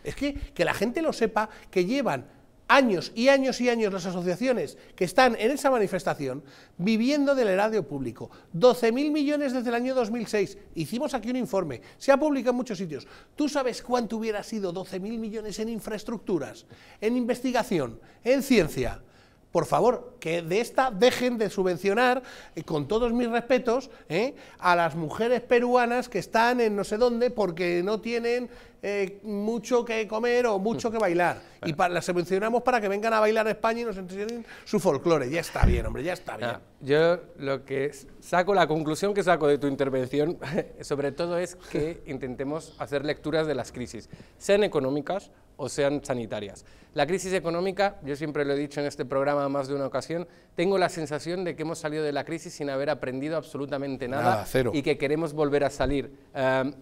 Es que, que la gente lo sepa, que llevan años y años y años las asociaciones que están en esa manifestación viviendo del erario público. 12.000 millones desde el año 2006. Hicimos aquí un informe, se ha publicado en muchos sitios. ¿Tú sabes cuánto hubiera sido 12.000 millones en infraestructuras, en investigación, en ciencia? Por favor, que de esta dejen de subvencionar, eh, con todos mis respetos, eh, a las mujeres peruanas que están en no sé dónde porque no tienen eh, mucho que comer o mucho que bailar. Mm. Y para, las mencionamos para que vengan a bailar a España y nos entiendan su folclore. Ya está bien, hombre, ya está bien. Ah, yo lo que saco, la conclusión que saco de tu intervención, sobre todo es que intentemos hacer lecturas de las crisis, sean económicas o sean sanitarias. La crisis económica, yo siempre lo he dicho en este programa más de una ocasión, tengo la sensación de que hemos salido de la crisis sin haber aprendido absolutamente nada, y que queremos volver a salir. Em,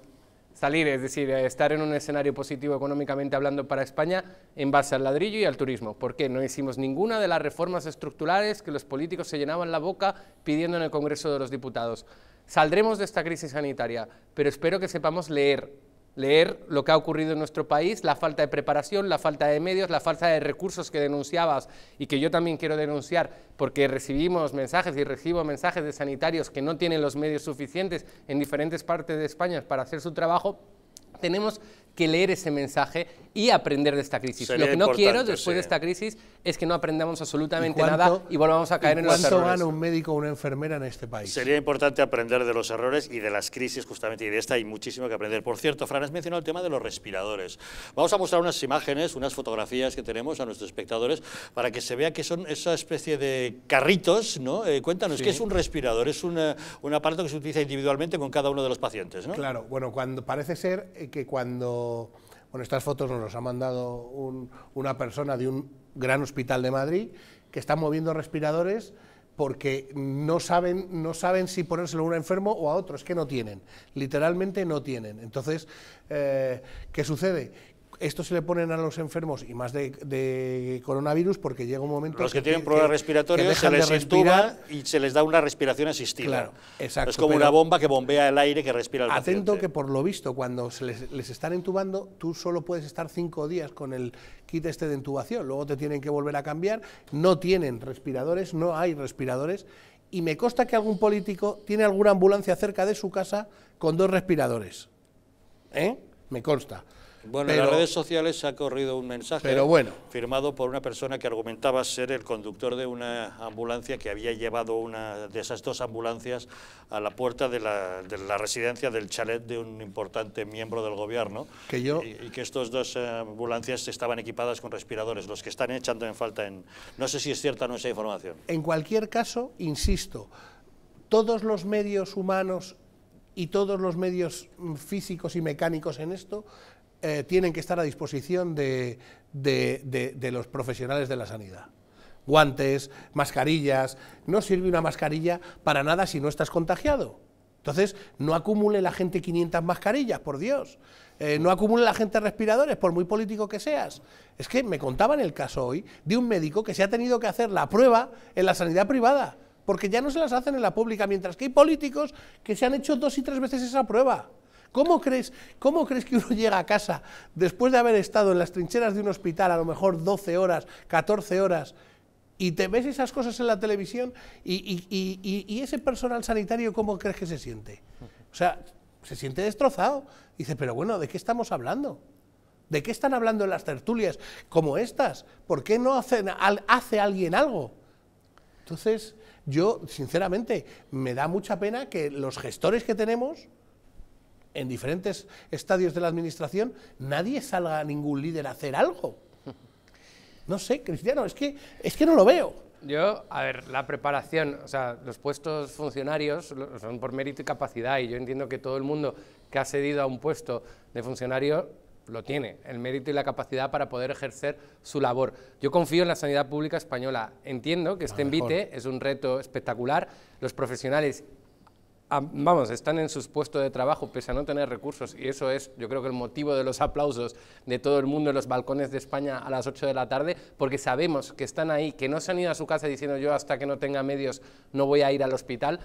salir, es decir, eh, estar en un escenario positivo económicamente hablando para España en base al ladrillo y al turismo. ¿Por qué? No hicimos ninguna de las reformas estructurales que los políticos se llenaban la boca pidiendo en el Congreso de los Diputados. Saldremos de esta crisis sanitaria, pero espero que sepamos leer leer lo que ha ocurrido en nuestro país, la falta de preparación, la falta de medios, la falta de recursos que denunciabas y que yo también quiero denunciar porque recibimos mensajes y recibo mensajes de sanitarios que no tienen los medios suficientes en diferentes partes de España para hacer su trabajo, tenemos que leer ese mensaje y aprender de esta crisis. Lo que no quiero después de esta crisis es que no aprendamos absolutamente nada y volvamos a caer en los errores. ¿Cuánto gana un médico o una enfermera en este país? Sería importante aprender de los errores y de las crisis justamente, y de esta hay muchísimo que aprender. Por cierto, Fran, has mencionado el tema de los respiradores. Vamos a mostrar unas imágenes, unas fotografías que tenemos a nuestros espectadores para que se vea que son esa especie de carritos, ¿no? Eh, cuéntanos, ¿qué es un respirador? Es un aparato que se utiliza individualmente con cada uno de los pacientes, ¿no? Claro, bueno, cuando, parece ser eh, que cuando bueno, estas fotos nos las ha mandado una persona de un gran hospital de Madrid que está moviendo respiradores porque no saben, no saben si ponérselo a un enfermo o a otro, es que no tienen, literalmente no tienen. Entonces, eh, ¿qué sucede? esto se le ponen a los enfermos y más de, coronavirus porque llega un momento... Los que, tienen problemas respiratorios se les entuba y se les da una respiración asistida. Es como una bomba que bombea el aire que respira el Atento que por lo visto cuando se les, están entubando tú solo puedes estar cinco días con el kit este de entubación. luego te tienen que volver a cambiar, no tienen respiradores, no hay respiradores y me consta que algún político tiene alguna ambulancia cerca de su casa con dos respiradores. ¿Eh? Me consta. Bueno, en las redes sociales se ha corrido un mensaje firmado por una persona que argumentaba ser el conductor de una ambulancia que había llevado una de esas dos ambulancias a la puerta de la, residencia del chalet de un importante miembro del gobierno que yo, y, que estas dos eh, ambulancias estaban equipadas con respiradores, los que están echando en falta en... No sé si es cierta o no esa información. En cualquier caso, insisto, todos los medios humanos y todos los medios mm, físicos y mecánicos en esto eh, tienen que estar a disposición de, los profesionales de la sanidad guantes, mascarillas. No sirve una mascarilla para nada si no estás contagiado. Entonces, no acumule la gente 500 mascarillas, por Dios. Eh, no acumule la gente respiradores, por muy político que seas. Es que me contaban el caso hoy de un médico que se ha tenido que hacer la prueba en la sanidad privada, porque ya no se las hacen en la pública, mientras que hay políticos que se han hecho dos y tres veces esa prueba. ¿Cómo crees, ¿Cómo crees que uno llega a casa después de haber estado en las trincheras de un hospital a lo mejor 12 horas, 14 horas, y te ves esas cosas en la televisión y, ese personal sanitario cómo crees que se siente? O sea, se siente destrozado. Dice, pero bueno, ¿de qué estamos hablando? ¿De qué están hablando en las tertulias como estas? ¿Por qué no hacen, hace alguien algo? Entonces, yo, sinceramente, me da mucha pena que los gestores que tenemos, en diferentes estadios de la administración, nadie salga a ningún líder a hacer algo. No sé, Cristiano, es que, es que no lo veo. Yo, a ver, la preparación, o sea, los puestos funcionarios son por mérito y capacidad, y yo entiendo que todo el mundo que ha cedido a un puesto de funcionario lo tiene, el mérito y la capacidad para poder ejercer su labor. Yo confío en la sanidad pública española. Entiendo que este envite es un reto espectacular. Los profesionales vamos, están en sus puestos de trabajo pese a no tener recursos y eso es, yo creo que el motivo de los aplausos de todo el mundo en los balcones de España a las 8 de la tarde, porque sabemos que están ahí, que no se han ido a su casa diciendo yo hasta que no tenga medios no voy a ir al hospital,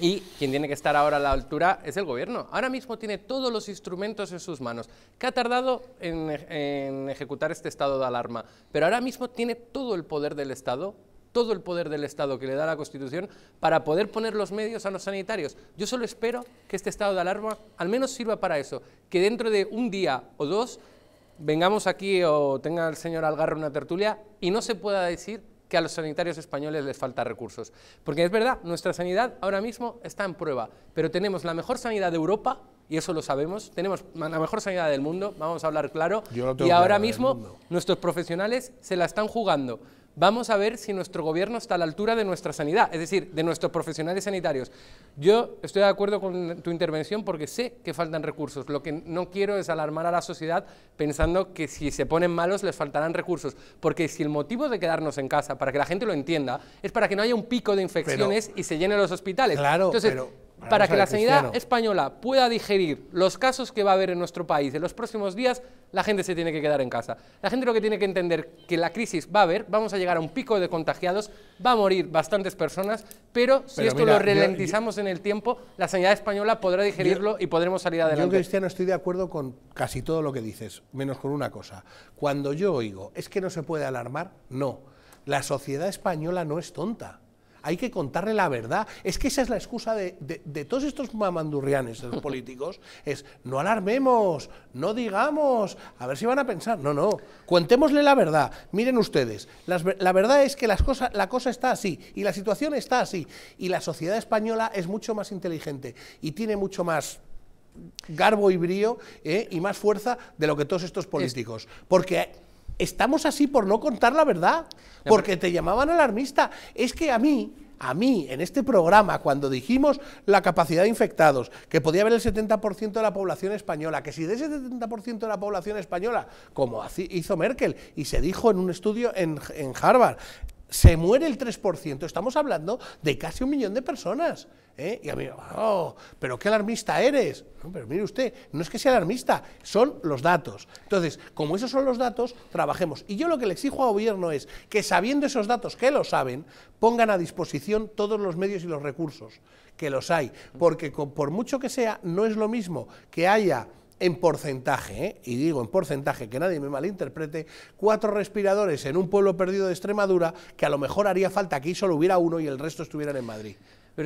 y quien tiene que estar ahora a la altura es el gobierno. Ahora mismo tiene todos los instrumentos en sus manos, ¿Qué ha tardado en, ejecutar este estado de alarma, pero ahora mismo tiene todo el poder del Estado todo el poder del Estado que le da la Constitución para poder poner los medios a los sanitarios. Yo solo espero que este estado de alarma al menos sirva para eso, que dentro de un día o dos vengamos aquí o tenga el señor Algarro una tertulia y no se pueda decir que a los sanitarios españoles les falta recursos. Porque es verdad, nuestra sanidad ahora mismo está en prueba, pero tenemos la mejor sanidad de Europa, y eso lo sabemos, tenemos la mejor sanidad del mundo, vamos a hablar claro, y ahora mismo nuestros profesionales se la están jugando vamos a ver si nuestro gobierno está a la altura de nuestra sanidad, es decir, de nuestros profesionales sanitarios. Yo estoy de acuerdo con tu intervención porque sé que faltan recursos. Lo que no quiero es alarmar a la sociedad pensando que si se ponen malos les faltarán recursos, porque si el motivo de quedarnos en casa, para que la gente lo entienda, es para que no haya un pico de infecciones y se llenen los hospitales. Claro, para que la sanidad española pueda digerir los casos que va a haber en nuestro país en los próximos días, la gente se tiene que quedar en casa. La gente lo que tiene que entender que la crisis va a haber, vamos a llegar a un pico de contagiados, va a morir bastantes personas, pero si esto lo ralentizamos en el tiempo, la sanidad española podrá digerirlo y podremos salir adelante. Yo, Cristiano, estoy de acuerdo con casi todo lo que dices, menos con una cosa. Cuando yo oigo, es que no se puede alarmar, no. La sociedad española no es tonta hay que contarle la verdad. Es que esa es la excusa de, todos estos mamandurrianes, de los políticos, es no alarmemos, no digamos, a ver si van a pensar. No, no, cuentémosle la verdad. Miren ustedes, la verdad es que las la cosa está así y la situación está así y la sociedad española es mucho más inteligente y tiene mucho más garbo y brío ¿eh? y más fuerza de lo que todos estos políticos. Porque estamos así por no contar la verdad, porque te llamaban alarmista. Es que a mí, a mí, en este programa, cuando dijimos la capacidad de infectados, que podía haber el 70% de la población española, que si de ese 70% de la población española, como hizo Merkel y se dijo en un estudio en, en Harvard, se muere el 3%, estamos hablando de casi un millón de personas. ¿eh? Y a mí, oh, pero qué alarmista eres. No, pero mire usted, no es que sea alarmista, son los datos. Entonces, como esos son los datos, trabajemos. Y yo lo que le exijo al gobierno es que sabiendo esos datos, que lo saben, pongan a disposición todos los medios y los recursos, que los hay. Porque por mucho que sea, no es lo mismo que haya en porcentaje, ¿eh? y digo en porcentaje, que nadie me malinterprete, cuatro respiradores en un pueblo perdido de Extremadura, que a lo mejor haría falta aquí solo hubiera uno y el resto estuvieran en Madrid.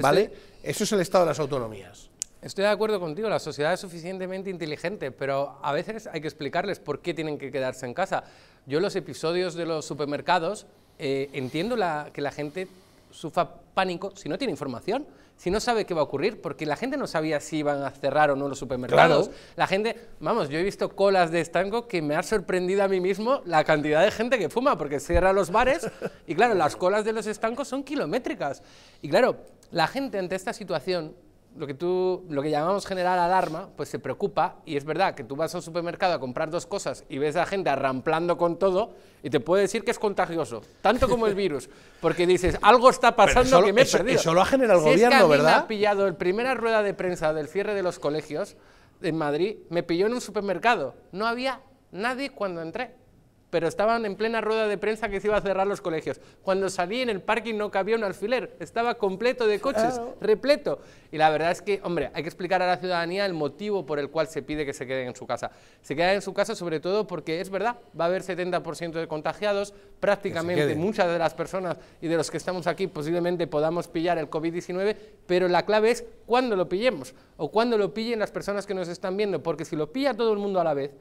¿Vale? Eso es el estado de las autonomías. Estoy de acuerdo contigo, la sociedad es suficientemente inteligente, pero a veces hay que explicarles por qué tienen que quedarse en casa. Yo los episodios de los supermercados eh, entiendo que la gente sufra pánico si no tiene información si no sabe qué va a ocurrir, porque la gente no sabía si iban a cerrar o no los supermercados. La gente, vamos, yo he visto colas de estanco que me ha sorprendido a mí mismo la cantidad de gente que fuma, porque cierra los bares y claro, las colas de los estancos son kilométricas. Y claro, la gente ante esta situación lo que, tú, lo que llamamos generar alarma, pues se preocupa y es verdad que tú vas a un supermercado a comprar dos cosas y ves a la gente arramplando con todo y te puede decir que es contagioso, tanto como el virus, porque dices, algo está pasando que me he perdido. Eso lo ha generado el gobierno, ¿verdad? Me ha pillado el primera rueda de prensa del cierre de los colegios en Madrid, me pilló en un supermercado, no había nadie cuando entré pero estaban en plena rueda de prensa que se iba a cerrar los colegios. Cuando salí en el parking no cabía un alfiler, estaba completo de coches, repleto. Y la verdad es que, hombre, hay que explicar a la ciudadanía el motivo por el cual se pide que se queden en su casa. Se queden en su casa sobre todo porque es verdad, va a haber 70% de contagiados, prácticamente muchas de las personas y de los que estamos aquí posiblemente podamos pillar el COVID-19, pero la clave es cuándo lo pillemos o cuándo lo pillen las personas que nos están viendo, porque si lo pilla todo el mundo a la vez,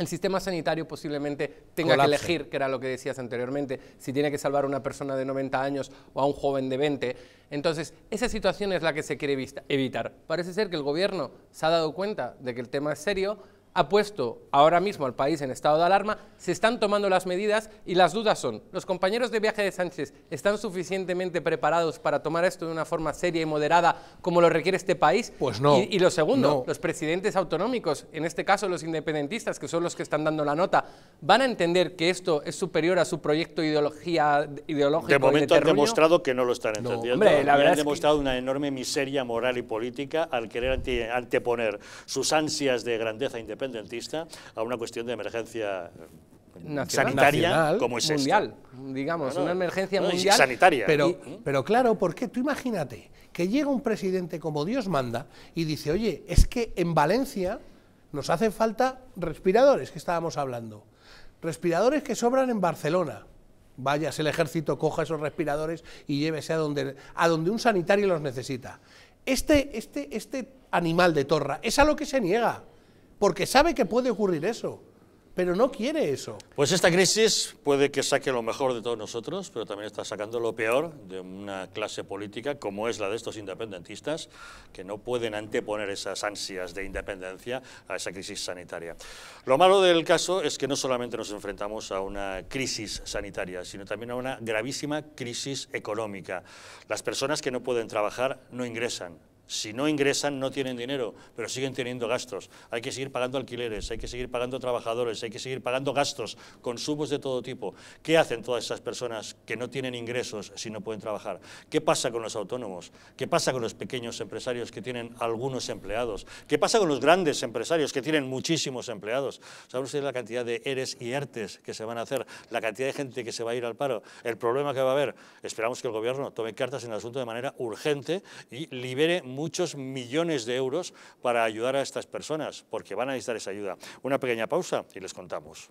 el sistema sanitario posiblemente tenga que elegir, que era lo que decías anteriormente, si tiene que salvar a una persona de 90 años o a un joven de 20. Entonces, esa situación es la que se quiere evitar. Parece ser que el gobierno se ha dado cuenta de que el tema es serio, ha puesto ahora mismo al país en estado de alarma, se están tomando las medidas y las dudas son, ¿los compañeros de viaje de Sánchez están suficientemente preparados para tomar esto de una forma seria y moderada como lo requiere este país? Pues no. Y, lo segundo, los presidentes autonómicos, en este caso los independentistas, que son los que están dando la nota, ¿van a entender que esto es superior a su proyecto ideología, ideológico? De momento de han demostrado que no lo están entendiendo. Hombre, la han demostrado una enorme miseria moral y política al querer anteponer sus ansias de grandeza independiente a una cuestión de emergencia eh, sanitaria como es mundial, digamos, una emergencia mundial sanitaria. Pero, ¿Mm? ¿Mm? pero claro, porque tú imagínate que llega un presidente como Dios manda y dice, oye, es que en Valencia nos hace falta respiradores, que estábamos hablando, respiradores que sobran en Barcelona. Vayas, el ejército coja esos respiradores y llévese a donde, a donde un sanitario los necesita. Este, este, este animal de torra es a lo que se niega porque sabe que puede ocurrir eso, pero no quiere eso. Pues esta crisis puede que saque lo mejor de todos nosotros, pero también está sacando lo peor de una clase política como es la de estos independentistas, que no pueden anteponer esas ansias de independencia a esa crisis sanitaria. Lo malo del caso es que no solamente nos enfrentamos a una crisis sanitaria, sino también a una gravísima crisis económica. Las personas que no pueden trabajar no ingresan, si no ingresan, no tienen dinero, pero siguen teniendo gastos. Hay que seguir pagando alquileres, hay que seguir pagando trabajadores, hay que seguir pagando gastos, consumos de todo tipo. ¿Qué hacen todas esas personas que no tienen ingresos si no pueden trabajar? ¿Qué pasa con los autónomos? ¿Qué pasa con los pequeños empresarios que tienen algunos empleados? ¿Qué pasa con los grandes empresarios que tienen muchísimos empleados? ¿Saben ustedes la cantidad de ERES y ERTES que se van a hacer? ¿La cantidad de gente que se va a ir al paro? ¿El problema que va a haber? Esperamos que el Gobierno tome cartas en el asunto de manera urgente y libere muchos millones de euros para ayudar a estas personas, porque van a necesitar esa ayuda. Una pequeña pausa y les contamos.